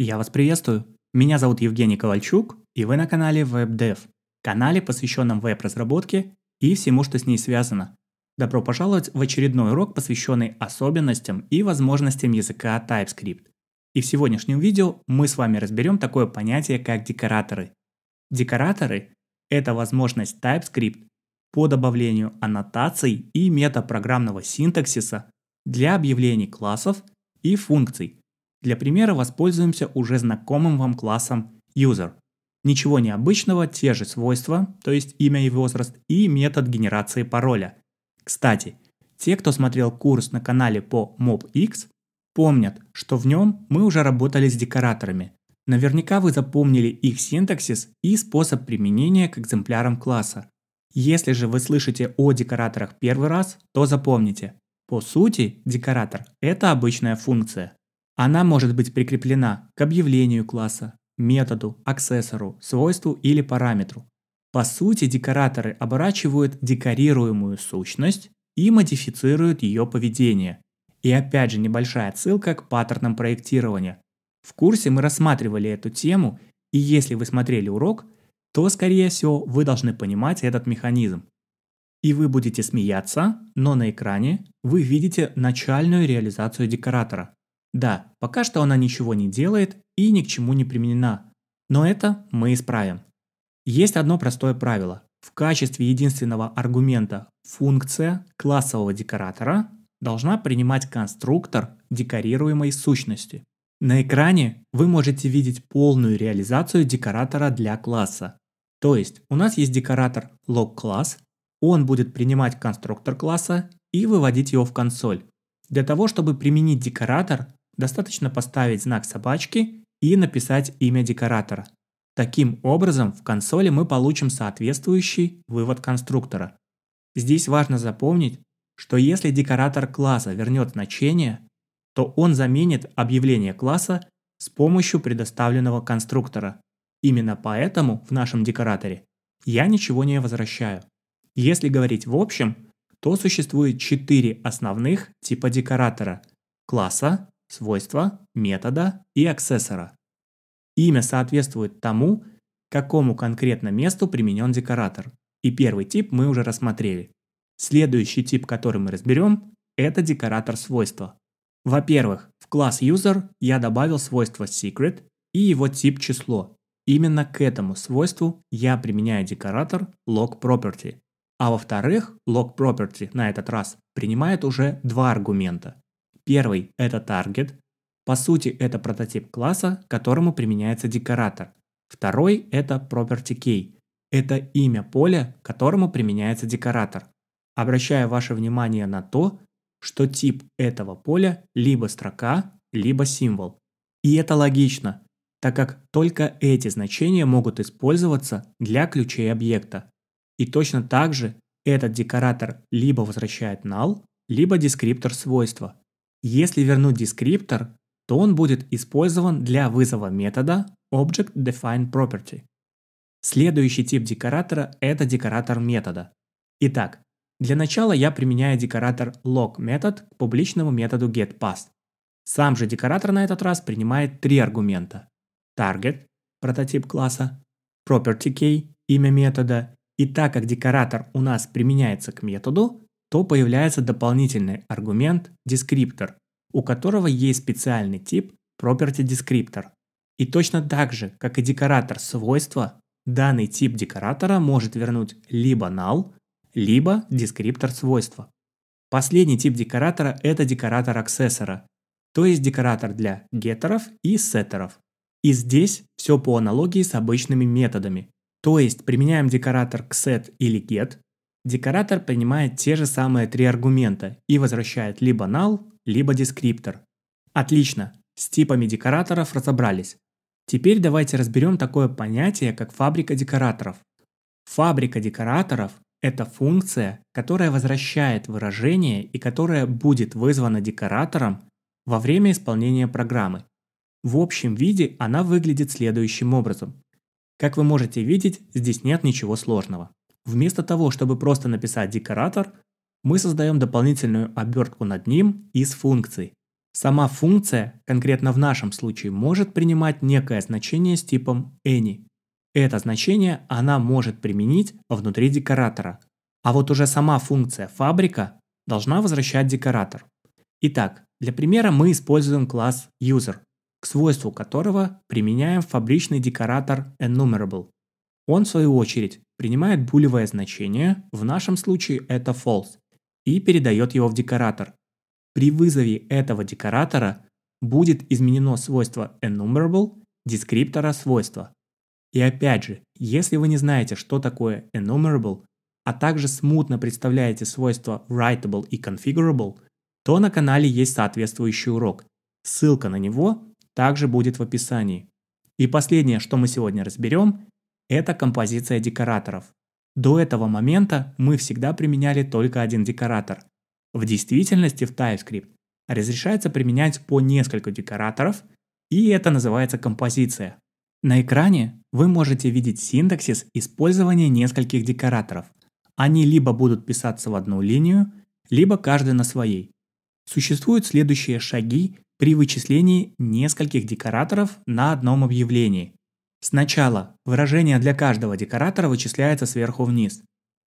Я вас приветствую. Меня зовут Евгений Ковальчук, и вы на канале WebDev, канале, посвященном веб-разработке и всему, что с ней связано. Добро пожаловать в очередной урок, посвященный особенностям и возможностям языка TypeScript. И в сегодняшнем видео мы с вами разберем такое понятие, как декораторы. Декораторы – это возможность TypeScript по добавлению аннотаций и метапрограммного синтаксиса для объявлений классов и функций, для примера воспользуемся уже знакомым вам классом user. Ничего необычного, те же свойства, то есть имя и возраст, и метод генерации пароля. Кстати, те, кто смотрел курс на канале по MobX, помнят, что в нем мы уже работали с декораторами. Наверняка вы запомнили их синтаксис и способ применения к экземплярам класса. Если же вы слышите о декораторах первый раз, то запомните. По сути, декоратор – это обычная функция. Она может быть прикреплена к объявлению класса, методу, аксессору, свойству или параметру. По сути, декораторы оборачивают декорируемую сущность и модифицируют ее поведение. И опять же небольшая отсылка к паттернам проектирования. В курсе мы рассматривали эту тему, и если вы смотрели урок, то, скорее всего, вы должны понимать этот механизм. И вы будете смеяться, но на экране вы видите начальную реализацию декоратора. Да, пока что она ничего не делает и ни к чему не применена, но это мы исправим. Есть одно простое правило. В качестве единственного аргумента функция классового декоратора должна принимать конструктор декорируемой сущности. На экране вы можете видеть полную реализацию декоратора для класса. То есть у нас есть декоратор log-класс, он будет принимать конструктор класса и выводить его в консоль. Для того, чтобы применить декоратор, достаточно поставить знак собачки и написать имя декоратора. Таким образом, в консоли мы получим соответствующий вывод конструктора. Здесь важно запомнить, что если декоратор класса вернет значение, то он заменит объявление класса с помощью предоставленного конструктора. Именно поэтому в нашем декораторе я ничего не возвращаю. Если говорить в общем, то существует четыре основных типа декоратора – класса, свойства, метода и аксессора. Имя соответствует тому, какому конкретно месту применен декоратор. И первый тип мы уже рассмотрели. Следующий тип, который мы разберем, это декоратор свойства. Во-первых, в класс user я добавил свойство secret и его тип число. Именно к этому свойству я применяю декоратор log А во-вторых, log на этот раз принимает уже два аргумента. Первый – это target, По сути, это прототип класса, к которому применяется декоратор. Второй – это property key. Это имя поля, к которому применяется декоратор. Обращаю ваше внимание на то, что тип этого поля либо строка, либо символ. И это логично, так как только эти значения могут использоваться для ключей объекта. И точно так же этот декоратор либо возвращает null, либо дескриптор свойства, если вернуть дескриптор, то он будет использован для вызова метода Object Define Property. Следующий тип декоратора – это декоратор метода. Итак, для начала я применяю декоратор log метод к публичному методу getPass. Сам же декоратор на этот раз принимает три аргумента. Target – прототип класса, property key – имя метода, и так как декоратор у нас применяется к методу, то появляется дополнительный аргумент дескриптор, у которого есть специальный тип property descriptor. И точно так же, как и декоратор свойства, данный тип декоратора может вернуть либо null, либо дескриптор свойства. Последний тип декоратора – это декоратор аксессора, то есть декоратор для геттеров и сеттеров. И здесь все по аналогии с обычными методами. То есть применяем декоратор к set или get, Декоратор принимает те же самые три аргумента и возвращает либо null, либо дескриптор. Отлично, с типами декораторов разобрались. Теперь давайте разберем такое понятие, как фабрика декораторов. Фабрика декораторов – это функция, которая возвращает выражение и которая будет вызвана декоратором во время исполнения программы. В общем виде она выглядит следующим образом. Как вы можете видеть, здесь нет ничего сложного. Вместо того, чтобы просто написать декоратор, мы создаем дополнительную обертку над ним из функций. Сама функция, конкретно в нашем случае, может принимать некое значение с типом any. Это значение она может применить внутри декоратора. А вот уже сама функция фабрика должна возвращать декоратор. Итак, для примера мы используем класс user, к свойству которого применяем фабричный декоратор enumerable. Он, в свою очередь, принимает булевое значение, в нашем случае это false, и передает его в декоратор. При вызове этого декоратора будет изменено свойство enumerable дескриптора свойства. И опять же, если вы не знаете, что такое enumerable, а также смутно представляете свойства writable и configurable, то на канале есть соответствующий урок. Ссылка на него также будет в описании. И последнее, что мы сегодня разберем, это композиция декораторов. До этого момента мы всегда применяли только один декоратор. В действительности в TypeScript разрешается применять по несколько декораторов, и это называется композиция. На экране вы можете видеть синтаксис использования нескольких декораторов. Они либо будут писаться в одну линию, либо каждый на своей. Существуют следующие шаги при вычислении нескольких декораторов на одном объявлении. Сначала выражение для каждого декоратора вычисляется сверху вниз.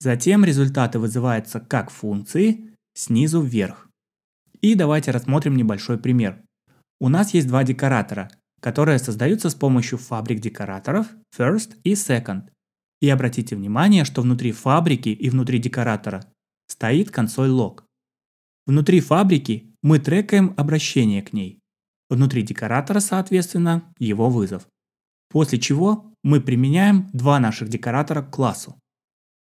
Затем результаты вызываются как функции снизу вверх. И давайте рассмотрим небольшой пример. У нас есть два декоратора, которые создаются с помощью фабрик декораторов First и Second. И обратите внимание, что внутри фабрики и внутри декоратора стоит консоль лог. Внутри фабрики мы трекаем обращение к ней. Внутри декоратора, соответственно, его вызов. После чего мы применяем два наших декоратора к классу.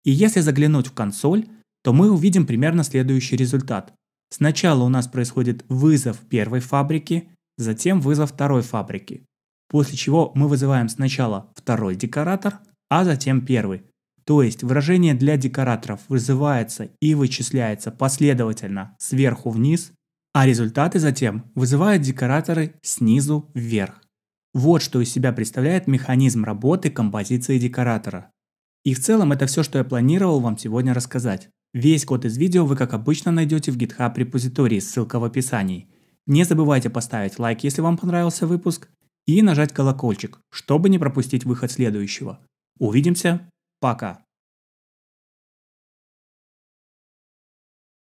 И если заглянуть в консоль, то мы увидим примерно следующий результат. Сначала у нас происходит вызов первой фабрики, затем вызов второй фабрики. После чего мы вызываем сначала второй декоратор, а затем первый. То есть выражение для декораторов вызывается и вычисляется последовательно сверху вниз, а результаты затем вызывают декораторы снизу вверх. Вот что из себя представляет механизм работы композиции декоратора. И в целом это все, что я планировал вам сегодня рассказать. Весь код из видео вы как обычно найдете в GitHub репозитории, ссылка в описании. Не забывайте поставить лайк, если вам понравился выпуск, и нажать колокольчик, чтобы не пропустить выход следующего. Увидимся, пока!